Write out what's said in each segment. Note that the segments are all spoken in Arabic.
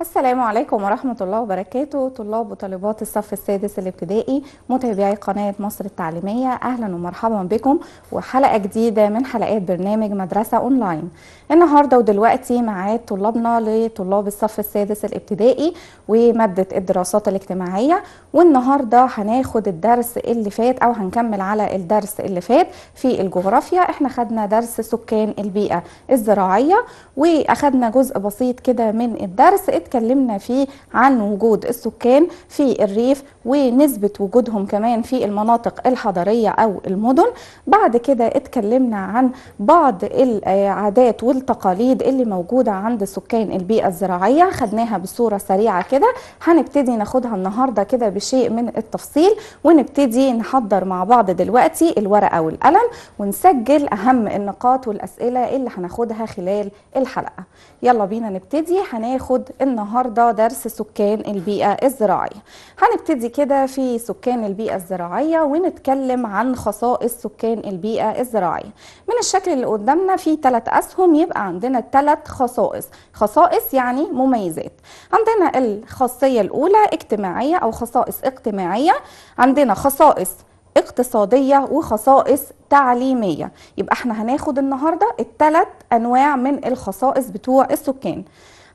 السلام عليكم ورحمة الله وبركاته طلاب وطالبات الصف السادس الابتدائي متابعي قناة مصر التعليمية أهلا ومرحبا بكم وحلقة جديدة من حلقات برنامج مدرسة أونلاين النهاردة ودلوقتي معاد طلابنا لطلاب الصف السادس الابتدائي ومادة الدراسات الاجتماعية والنهاردة هناخد الدرس اللي فات أو هنكمل على الدرس اللي فات في الجغرافيا احنا خدنا درس سكان البيئة الزراعية وأخدنا جزء بسيط كده من الدرس اتكلمنا فيه عن وجود السكان في الريف ونسبة وجودهم كمان في المناطق الحضرية أو المدن بعد كده اتكلمنا عن بعض العادات والتقاليد اللي موجودة عند سكان البيئة الزراعية خدناها بصورة سريعة كده هنبتدي ناخدها النهاردة كده بشيء من التفصيل ونبتدي نحضر مع بعض دلوقتي الورقة والقلم ونسجل أهم النقاط والأسئلة اللي هناخدها خلال الحلقة يلا بينا نبتدي هناخد النهاردة النهاردة درس سكان البيئة الزراعية هنبتدي كده في سكان البيئة الزراعية ونتكلم عن خصائص سكان البيئة الزراعية من الشكل اللي قدامنا في ثلاث أسهم يبقى عندنا ثلاث خصائص خصائص يعني مميزات عندنا الخاصية الأولى اجتماعية أو خصائص اجتماعية عندنا خصائص اقتصادية وخصائص تعليمية يبقى احنا هناخد النهاردة الثلاث أنواع من الخصائص بتوع السكان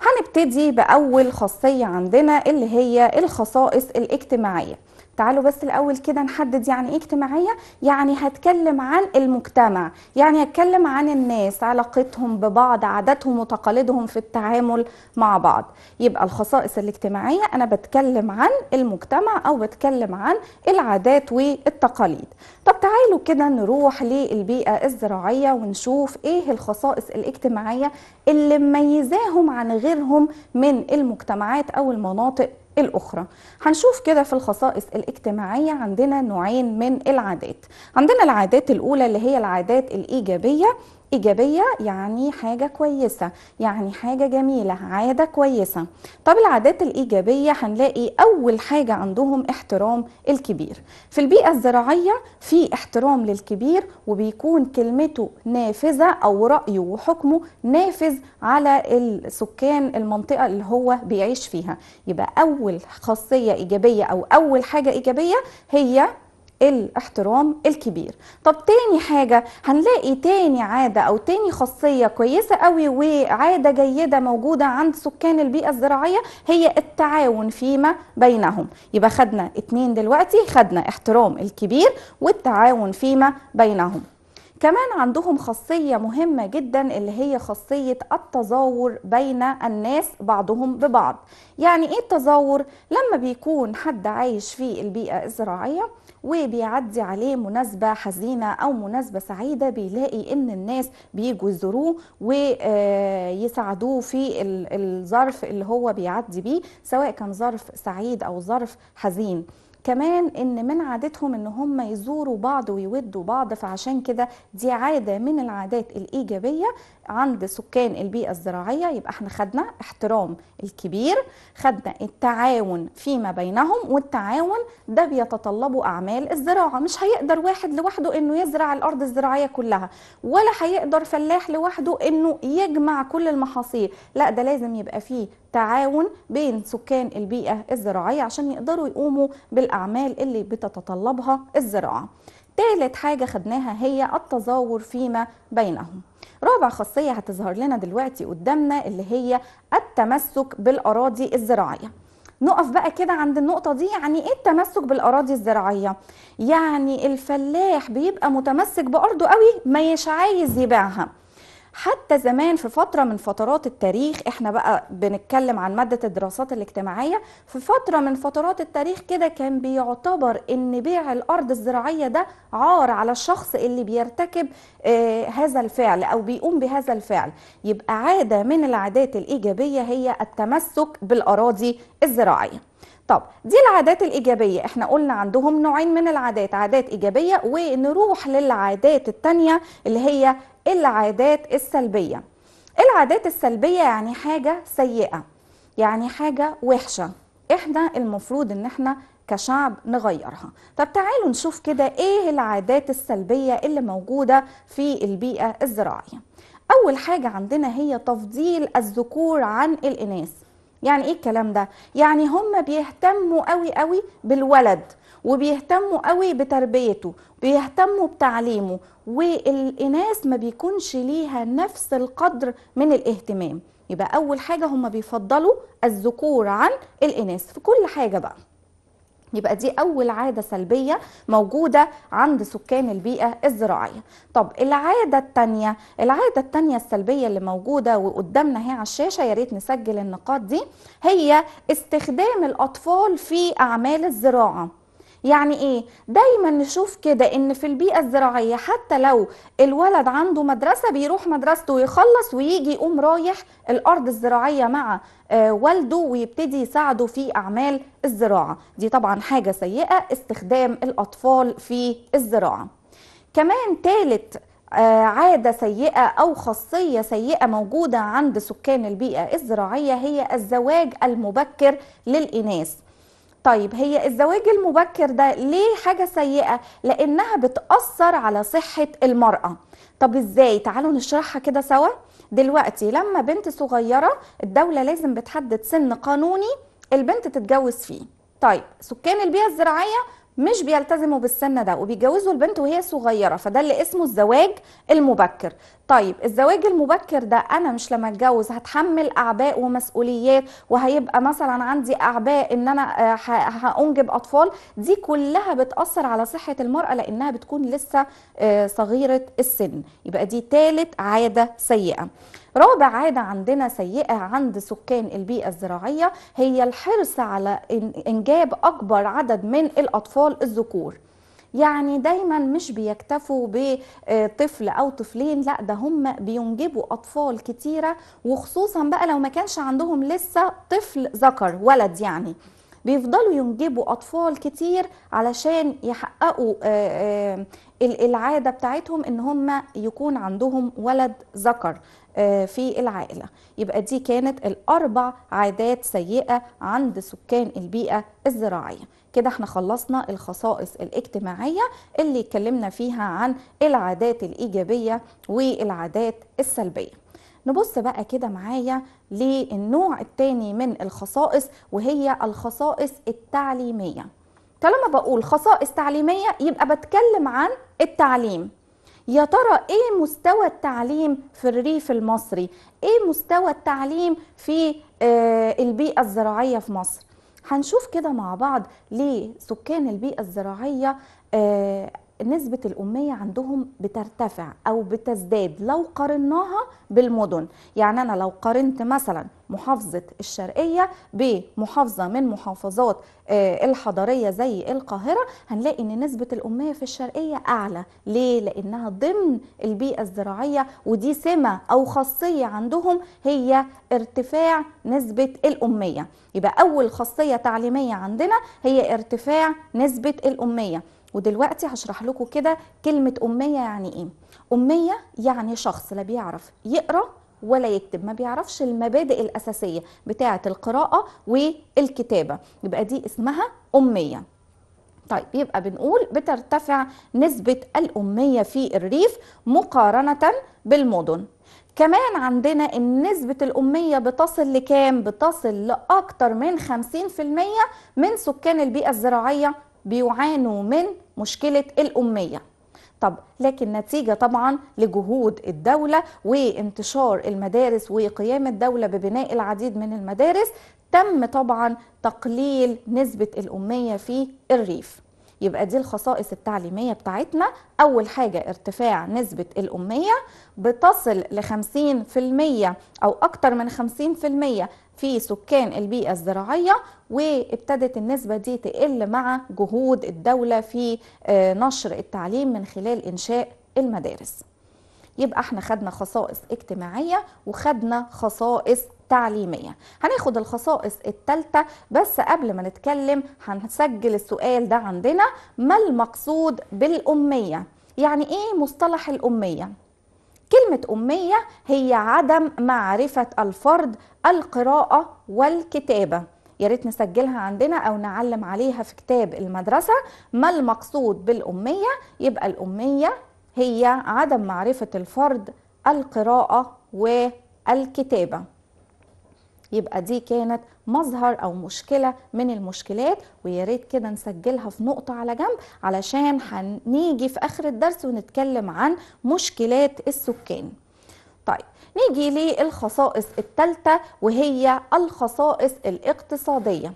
هنبتدي بأول خاصية عندنا اللي هي الخصائص الاجتماعية تعالوا بس الأول كده نحدد يعني إيه اجتماعية يعني هتكلم عن المجتمع يعني هتكلم عن الناس علاقتهم ببعض عاداتهم وتقاليدهم في التعامل مع بعض يبقى الخصائص الاجتماعية أنا بتكلم عن المجتمع أو بتكلم عن العادات والتقاليد طب تعالوا كده نروح للبيئة الزراعية ونشوف إيه الخصائص الاجتماعية اللي مميزاهم عن غيرهم من المجتمعات أو المناطق الأخرى هنشوف كده في الخصائص الاجتماعية عندنا نوعين من العادات عندنا العادات الأولى اللي هي العادات الإيجابية إيجابية يعني حاجة كويسة يعني حاجة جميلة عادة كويسة طب العادات الإيجابية هنلاقي أول حاجة عندهم احترام الكبير في البيئة الزراعية في احترام للكبير وبيكون كلمته نافذة أو رأيه وحكمه نافذ على السكان المنطقة اللي هو بيعيش فيها يبقى أول خاصية إيجابية أو أول حاجة إيجابية هي الاحترام الكبير طب تاني حاجة هنلاقي تاني عادة أو تاني خاصية كويسة قوي وعادة جيدة موجودة عند سكان البيئة الزراعية هي التعاون فيما بينهم يبقى خدنا اتنين دلوقتي خدنا احترام الكبير والتعاون فيما بينهم كمان عندهم خاصية مهمة جدا اللي هي خاصية التزاور بين الناس بعضهم ببعض يعني ايه التزاور لما بيكون حد عايش في البيئة الزراعية وبيعدي عليه مناسبة حزينة أو مناسبة سعيدة بيلاقي إن الناس بيجوا يزوروه ويساعدوه في الظرف اللي هو بيعدي بيه سواء كان ظرف سعيد أو ظرف حزين كمان ان من عادتهم ان هم يزوروا بعض ويودوا بعض فعشان كده دي عاده من العادات الايجابيه عند سكان البيئة الزراعية يبقى احنا خدنا احترام الكبير خدنا التعاون فيما بينهم والتعاون ده بيتطلبه أعمال الزراعة مش هيقدر واحد لوحده انه يزرع الأرض الزراعية كلها ولا هيقدر فلاح لوحده انه يجمع كل المحاصيل لا ده لازم يبقى فيه تعاون بين سكان البيئة الزراعية عشان يقدروا يقوموا بالأعمال اللي بتتطلبها الزراعة ثالث حاجة خدناها هي التزاور فيما بينهم رابع خاصية هتظهر لنا دلوقتي قدامنا اللي هي التمسك بالأراضي الزراعية نقف بقى كده عند النقطة دي يعني ايه التمسك بالأراضي الزراعية؟ يعني الفلاح بيبقى متمسك بأرضه قوي مش عايز يبيعها حتى زمان في فترة من فترات التاريخ احنا بقى بنتكلم عن مادة الدراسات الاجتماعية في فترة من فترات التاريخ كده كان بيعتبر ان بيع الارض الزراعية ده عار على الشخص اللي بيرتكب آه هذا الفعل او بيقوم بهذا الفعل يبقى عادة من العادات الايجابية هي التمسك بالاراضي الزراعية طب دي العادات الإيجابية احنا قلنا عندهم نوعين من العادات عادات إيجابية ونروح للعادات التانية اللي هي العادات السلبية العادات السلبية يعني حاجة سيئة يعني حاجة وحشة احنا المفروض ان احنا كشعب نغيرها طب تعالوا نشوف كده ايه العادات السلبية اللي موجودة في البيئة الزراعية اول حاجة عندنا هي تفضيل الذكور عن الاناث يعني ايه الكلام ده يعني هم بيهتموا قوي قوي بالولد وبيهتموا قوي بتربيته بيهتموا بتعليمه والاناث ما بيكونش ليها نفس القدر من الاهتمام يبقى اول حاجه هم بيفضلوا الذكور عن الاناث في كل حاجه بقى يبقى دي أول عادة سلبية موجودة عند سكان البيئة الزراعية طب العادة التانية العادة الثانيه السلبية اللي موجودة وقدامنا هي على الشاشة يا ريت نسجل النقاط دي هي استخدام الأطفال في أعمال الزراعة يعني ايه دايما نشوف كده ان في البيئه الزراعيه حتى لو الولد عنده مدرسه بيروح مدرسته ويخلص ويجي يقوم رايح الارض الزراعيه مع آه، والده ويبتدي يساعده في اعمال الزراعه دي طبعا حاجه سيئه استخدام الاطفال في الزراعه كمان تالت آه، عادة سيئة أو خاصية سيئة موجودة عند سكان البيئة الزراعية هي الزواج المبكر للإناث طيب هي الزواج المبكر ده ليه حاجة سيئة؟ لأنها بتأثر على صحة المرأة طب إزاي؟ تعالوا نشرحها كده سوا دلوقتي لما بنت صغيرة الدولة لازم بتحدد سن قانوني البنت تتجوز فيه طيب سكان البيئة الزراعية مش بيلتزموا بالسن ده وبيتجوزوا البنت وهي صغيره فده اللي اسمه الزواج المبكر طيب الزواج المبكر ده انا مش لما اتجوز هتحمل اعباء ومسؤوليات وهيبقى مثلا عندي اعباء ان انا آه، هانجب اطفال دي كلها بتاثر على صحه المراه لانها بتكون لسه آه، صغيره السن يبقى دي ثالث عاده سيئه رابع عادة عندنا سيئة عند سكان البيئة الزراعية هي الحرص على إنجاب أكبر عدد من الأطفال الذكور يعني دايما مش بيكتفوا بطفل آه، او طفلين لا ده هم بينجبوا اطفال كتيره وخصوصا بقى لو ما كانش عندهم لسه طفل ذكر ولد يعني بيفضلوا ينجبوا اطفال كتير علشان يحققوا آه، آه، العاده بتاعتهم ان هم يكون عندهم ولد ذكر آه، في العائله يبقى دي كانت الاربع عادات سيئه عند سكان البيئه الزراعيه كده احنا خلصنا الخصائص الاجتماعيه اللي اتكلمنا فيها عن العادات الايجابيه والعادات السلبيه نبص بقى كده معايا للنوع الثاني من الخصائص وهي الخصائص التعليميه طالما بقول خصائص تعليميه يبقى بتكلم عن التعليم يا ترى ايه مستوى التعليم في الريف المصري ايه مستوى التعليم في آه، البيئه الزراعيه في مصر هنشوف كده مع بعض ليه سكان البيئه الزراعيه آه، نسبة الأمية عندهم بترتفع أو بتزداد لو قارناها بالمدن يعني أنا لو قارنت مثلا محافظة الشرقية بمحافظة من محافظات آه، الحضرية زي القاهرة هنلاقي أن نسبة الأمية في الشرقية أعلى ليه؟ لأنها ضمن البيئة الزراعية ودي سمة أو خاصية عندهم هي ارتفاع نسبة الأمية يبقى أول خاصية تعليمية عندنا هي ارتفاع نسبة الأمية ودلوقتي هشرح لكم كده كلمه اميه يعني ايه اميه يعني شخص لا بيعرف يقرا ولا يكتب ما بيعرفش المبادئ الاساسيه بتاعه القراءه والكتابه يبقى دي اسمها اميه طيب يبقى بنقول بترتفع نسبة الأمية في الريف مقارنة بالمدن كمان عندنا ان نسبة الأمية بتصل لكام؟ بتصل لأكتر من 50% من سكان البيئة الزراعية بيعانوا من مشكله الاميه طب لكن نتيجه طبعا لجهود الدوله وانتشار المدارس وقيام الدوله ببناء العديد من المدارس تم طبعا تقليل نسبه الاميه في الريف يبقى دي الخصائص التعليميه بتاعتنا اول حاجه ارتفاع نسبه الاميه بتصل ل 50% او اكتر من 50% في سكان البيئة الزراعية وابتدت النسبة دي تقل مع جهود الدولة في آه، نشر التعليم من خلال إنشاء المدارس يبقى احنا خدنا خصائص اجتماعية وخدنا خصائص تعليمية هناخد الخصائص التالتة بس قبل ما نتكلم هنسجل السؤال ده عندنا ما المقصود بالأمية يعني ايه مصطلح الأمية كلمة أمية هي عدم معرفة الفرد القراءة والكتابة يا ريت نسجلها عندنا أو نعلم عليها في كتاب المدرسة ما المقصود بالأمية يبقى الأمية هي عدم معرفة الفرد القراءة والكتابة يبقى دي كانت مظهر او مشكله من المشكلات ويا ريت كده نسجلها في نقطه على جنب علشان هنيجي في اخر الدرس ونتكلم عن مشكلات السكان طيب نيجي للخصائص الثالثه وهي الخصائص الاقتصاديه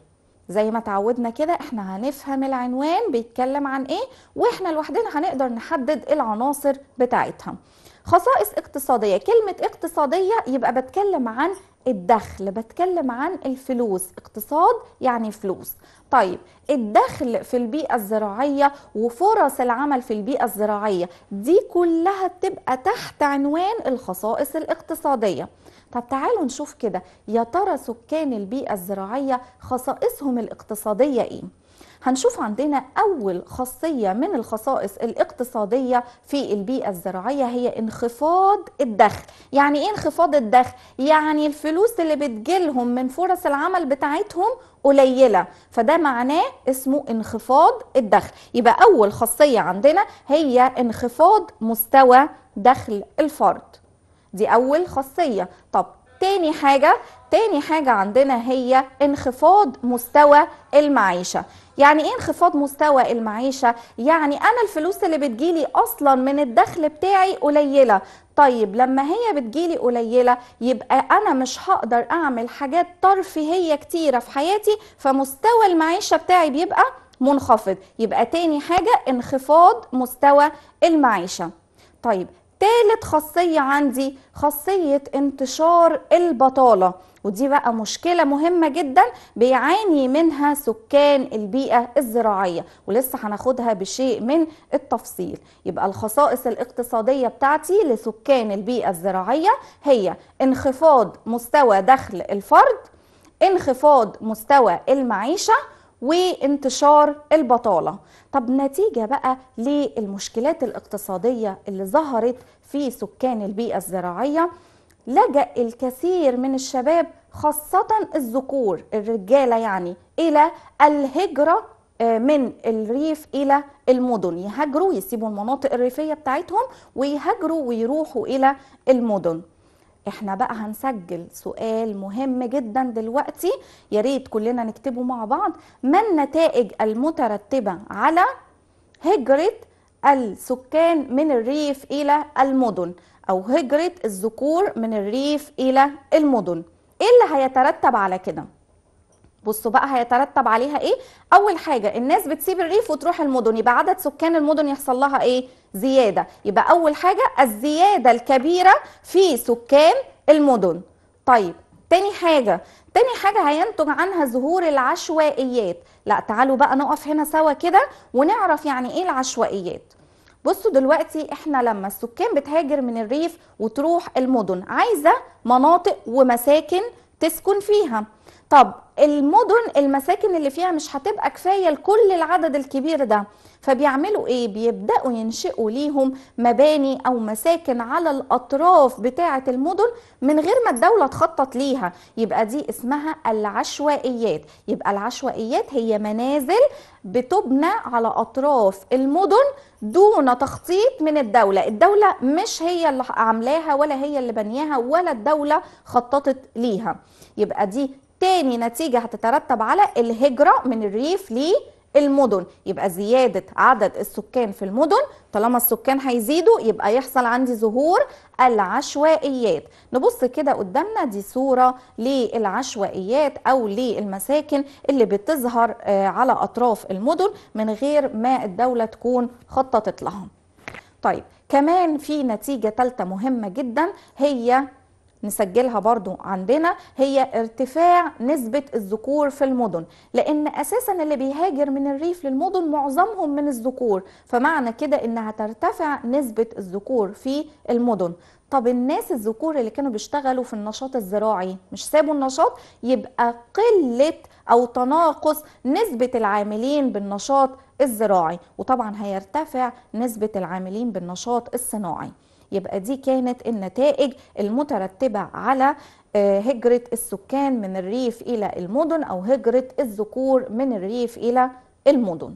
زي ما تعودنا كده احنا هنفهم العنوان بيتكلم عن ايه واحنا لوحدنا هنقدر نحدد العناصر بتاعتها خصائص اقتصادية كلمة اقتصادية يبقى بتكلم عن الدخل بتكلم عن الفلوس اقتصاد يعني فلوس طيب الدخل في البيئة الزراعية وفرص العمل في البيئة الزراعية دي كلها بتبقى تحت عنوان الخصائص الاقتصادية طب تعالوا نشوف كده يا ترى سكان البيئة الزراعية خصائصهم الاقتصادية ايه هنشوف عندنا أول خاصية من الخصائص الاقتصادية في البيئة الزراعية هي انخفاض الدخل يعني إيه انخفاض الدخل؟ يعني الفلوس اللي بتجيلهم من فرص العمل بتاعتهم قليلة فده معناه اسمه انخفاض الدخل يبقى أول خاصية عندنا هي انخفاض مستوى دخل الفرد دي أول خاصية طب تاني حاجة تاني حاجة عندنا هي انخفاض مستوى المعيشة يعني ايه انخفاض مستوى المعيشه يعني انا الفلوس اللي بتجيلي اصلا من الدخل بتاعي قليله طيب لما هي بتجيلي قليله يبقى انا مش هقدر اعمل حاجات ترفيهيه كتيره في حياتي فمستوى المعيشه بتاعي بيبقى منخفض يبقى تاني حاجه انخفاض مستوى المعيشه طيب تالت خاصيه عندي خاصيه انتشار البطاله ودي بقى مشكلة مهمة جدا بيعاني منها سكان البيئة الزراعية ولسه هناخدها بشيء من التفصيل يبقى الخصائص الاقتصادية بتاعتي لسكان البيئة الزراعية هي انخفاض مستوى دخل الفرد انخفاض مستوى المعيشة وانتشار البطالة طب نتيجة بقى للمشكلات الاقتصادية اللي ظهرت في سكان البيئة الزراعية لجأ الكثير من الشباب خاصة الذكور الرجالة يعني إلى الهجرة آه، من الريف إلى المدن يهاجروا يسيبوا المناطق الريفية بتاعتهم ويهاجروا ويروحوا إلى المدن احنا بقى هنسجل سؤال مهم جدا دلوقتي يا ريت كلنا نكتبه مع بعض ما النتائج المترتبة على هجرة السكان من الريف إلى المدن أو هجرة الذكور من الريف إلى المدن إيه اللي هيترتب على كده؟ بصوا بقى هيترتب عليها ايه اول حاجه الناس بتسيب الريف وتروح المدن يبقى عدد سكان المدن يحصل لها ايه زياده يبقى اول حاجه الزياده الكبيره في سكان المدن طيب تاني حاجه تاني حاجه هينتج عنها ظهور العشوائيات لا تعالوا بقى نقف هنا سوا كده ونعرف يعني ايه العشوائيات بصوا دلوقتي احنا لما السكان بتهاجر من الريف وتروح المدن عايزه مناطق ومساكن تسكن فيها طب المدن المساكن اللي فيها مش هتبقى كفايه لكل العدد الكبير ده فبيعملوا ايه بيبداوا ينشئوا ليهم مباني او مساكن على الاطراف بتاعه المدن من غير ما الدوله تخطط ليها يبقى دي اسمها العشوائيات يبقى العشوائيات هي منازل بتبنى على اطراف المدن دون تخطيط من الدولة الدولة مش هي اللي عاملاها ولا هي اللي بنيها ولا الدولة خططت ليها يبقى دي تاني نتيجة هتترتب على الهجرة من الريف ليه المدن يبقى زيادة عدد السكان في المدن طالما السكان هيزيدوا يبقى يحصل عندي ظهور العشوائيات نبص كده قدامنا دي صورة للعشوائيات أو للمساكن اللي بتظهر آه، على أطراف المدن من غير ما الدولة تكون خططت لها طيب كمان في نتيجة ثالثة مهمة جدا هي نسجلها برضو عندنا هي ارتفاع نسبة الذكور في المدن لأن أساسا اللي بيهاجر من الريف للمدن معظمهم من الذكور فمعنى كده إن هترتفع نسبة الذكور في المدن طب الناس الذكور اللي كانوا بيشتغلوا في النشاط الزراعي مش سابوا النشاط يبقى قلة أو تناقص نسبة العاملين بالنشاط الزراعي وطبعا هيرتفع نسبة العاملين بالنشاط الصناعي يبقى دي كانت النتائج المترتبة على آه، هجرة السكان من الريف إلى المدن أو هجرة الذكور من الريف إلى المدن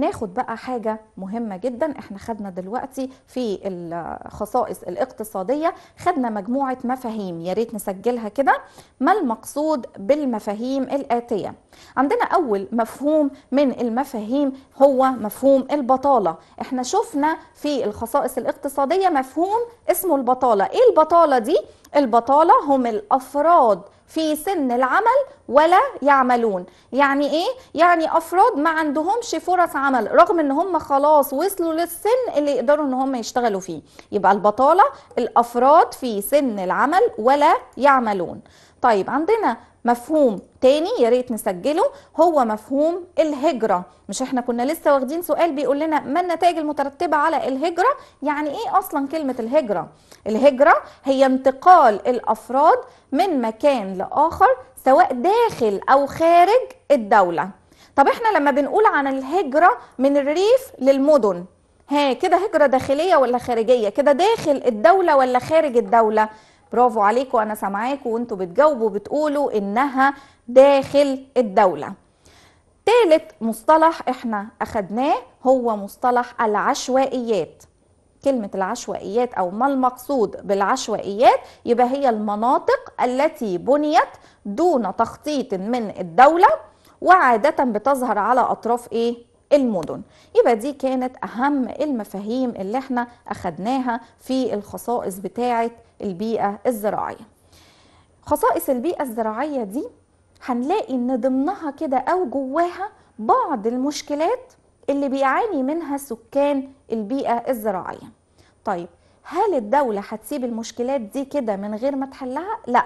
ناخد بقى حاجة مهمة جدا احنا خدنا دلوقتي في الخصائص الاقتصادية خدنا مجموعة مفاهيم يا ريت نسجلها كده ما المقصود بالمفاهيم الآتية عندنا أول مفهوم من المفاهيم هو مفهوم البطالة احنا شفنا في الخصائص الاقتصادية مفهوم اسمه البطالة ايه البطالة دي؟ البطالة هم الأفراد في سن العمل ولا يعملون يعني ايه يعني افراد ما عندهمش فرص عمل رغم ان هم خلاص وصلوا للسن اللي يقدروا ان هم يشتغلوا فيه يبقى البطاله الافراد في سن العمل ولا يعملون طيب عندنا مفهوم تاني يا ريت نسجله هو مفهوم الهجرة مش احنا كنا لسه واخدين سؤال بيقول لنا ما النتائج المترتبة على الهجرة يعني ايه اصلا كلمة الهجرة الهجرة هي انتقال الافراد من مكان لاخر سواء داخل او خارج الدولة طب احنا لما بنقول عن الهجرة من الريف للمدن ها كده هجرة داخلية ولا خارجية كده داخل الدولة ولا خارج الدولة برافو عليكم انا سامعاكم وانتوا بتجاوبوا بتقولوا انها داخل الدوله ثالث مصطلح احنا اخدناه هو مصطلح العشوائيات كلمة العشوائيات أو ما المقصود بالعشوائيات يبقى هي المناطق التي بنيت دون تخطيط من الدولة وعادة بتظهر على أطراف إيه؟ المدن يبقى دي كانت أهم المفاهيم اللي احنا أخدناها في الخصائص بتاعة البيئة الزراعية خصائص البيئة الزراعية دي هنلاقي ان ضمنها كده او جواها بعض المشكلات اللي بيعاني منها سكان البيئة الزراعية طيب هل الدولة هتسيب المشكلات دي كده من غير ما تحلها؟ لا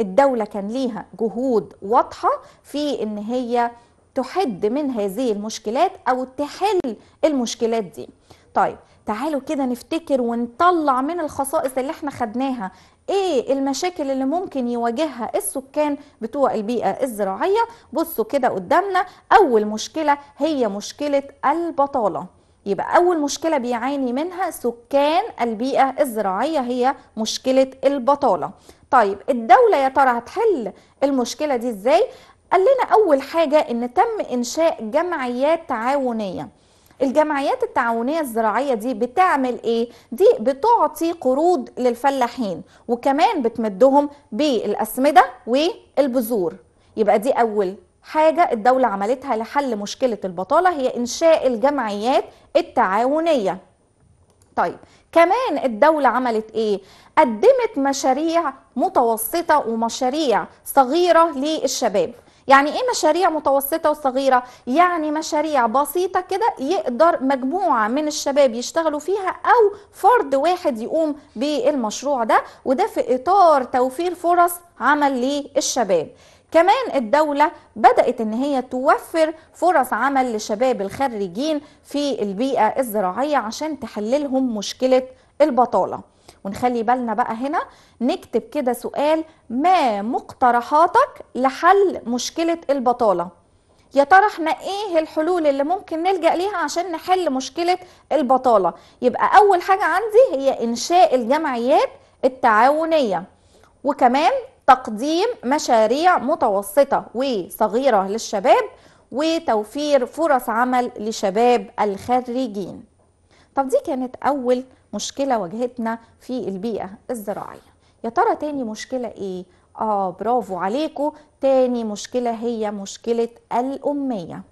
الدولة كان ليها جهود واضحة في ان هي تحد من هذه المشكلات او تحل المشكلات دي طيب تعالوا كده نفتكر ونطلع من الخصائص اللي احنا خدناها ايه المشاكل اللي ممكن يواجهها السكان بتوع البيئة الزراعية بصوا كده قدامنا اول مشكلة هي مشكلة البطالة يبقى اول مشكلة بيعاني منها سكان البيئة الزراعية هي مشكلة البطالة طيب الدولة يا ترى هتحل المشكلة دي ازاي قال لنا أول حاجة إن تم إنشاء جمعيات تعاونية الجمعيات التعاونية الزراعية دي بتعمل ايه؟ دي بتعطي قروض للفلاحين وكمان بتمدهم بالأسمدة والبذور يبقى دي أول حاجة الدولة عملتها لحل مشكلة البطالة هي إنشاء الجمعيات التعاونية طيب كمان الدولة عملت ايه؟ قدمت مشاريع متوسطة ومشاريع صغيرة للشباب يعني ايه مشاريع متوسطه وصغيره يعني مشاريع بسيطه كده يقدر مجموعه من الشباب يشتغلوا فيها او فرد واحد يقوم بالمشروع ده وده في اطار توفير فرص عمل للشباب كمان الدولة بدأت إن هي توفر فرص عمل لشباب الخريجين في البيئة الزراعية عشان تحللهم مشكلة البطالة ونخلي بالنا بقى هنا نكتب كده سؤال ما مقترحاتك لحل مشكلة البطالة يا ترى احنا ايه الحلول اللي ممكن نلجأ ليها عشان نحل مشكلة البطالة يبقى اول حاجة عندي هي انشاء الجمعيات التعاونية وكمان تقديم مشاريع متوسطة وصغيرة للشباب وتوفير فرص عمل لشباب الخريجين طب دي كانت أول مشكله واجهتنا في البيئه الزراعيه يا ترى تاني مشكله ايه اه برافو عليكم تاني مشكله هي مشكله الاميه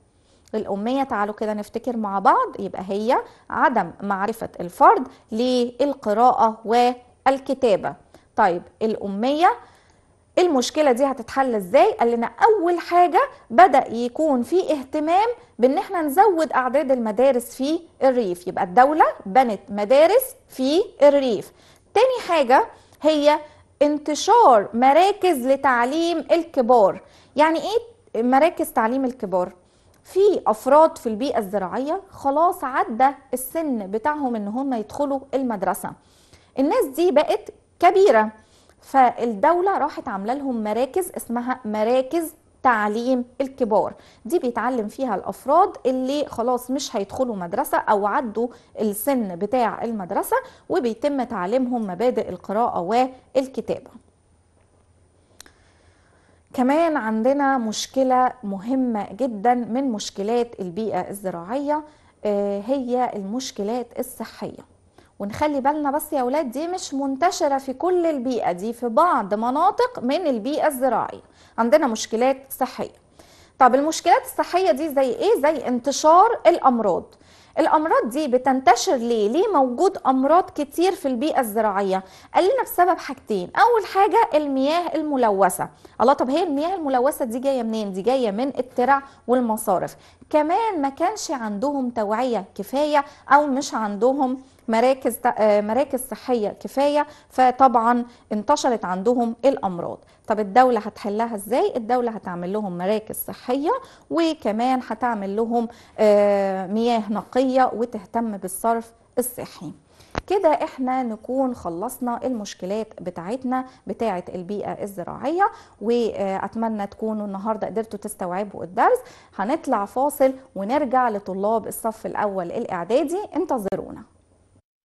الأمية تعالوا كده نفتكر مع بعض يبقى هي عدم معرفة الفرد للقراءة والكتابة طيب الأمية المشكله دي هتتحل ازاي قال لنا اول حاجه بدا يكون في اهتمام بان احنا نزود اعداد المدارس في الريف يبقى الدوله بنت مدارس في الريف تاني حاجه هي انتشار مراكز لتعليم الكبار يعني ايه مراكز تعليم الكبار في افراد في البيئه الزراعيه خلاص عدى السن بتاعهم ان هم يدخلوا المدرسه الناس دي بقت كبيره فالدولة راحت عاملة لهم مراكز اسمها مراكز تعليم الكبار دي بيتعلم فيها الافراد اللي خلاص مش هيدخلوا مدرسه او عدوا السن بتاع المدرسه وبيتم تعليمهم مبادئ القراءه والكتابه كمان عندنا مشكله مهمه جدا من مشكلات البيئه الزراعيه آه، هي المشكلات الصحيه ونخلي بالنا بس يا ولاد دي مش منتشرة في كل البيئة دي في بعض مناطق من البيئة الزراعية عندنا مشكلات صحية طب المشكلات الصحية دي زي ايه؟ زي انتشار الأمراض الأمراض دي بتنتشر ليه؟ ليه موجود أمراض كتير في البيئة الزراعية؟ قال لنا بسبب حاجتين، أول حاجة المياه الملوثة، الله طب هي المياه الملوثة دي جاية منين؟ دي جاية من الترع والمصارف، كمان ما كانش عندهم توعية كفاية أو مش عندهم مراكز آه، مراكز صحيه كفايه فطبعا انتشرت عندهم الامراض طب الدوله هتحلها ازاي الدوله هتعمل لهم مراكز صحيه وكمان هتعمل لهم آه، مياه نقيه وتهتم بالصرف الصحي كده احنا نكون خلصنا المشكلات بتاعتنا بتاعه البيئه الزراعيه واتمنى تكونوا النهارده قدرتوا تستوعبوا الدرس هنطلع فاصل ونرجع لطلاب الصف الاول الاعدادي انتظرونا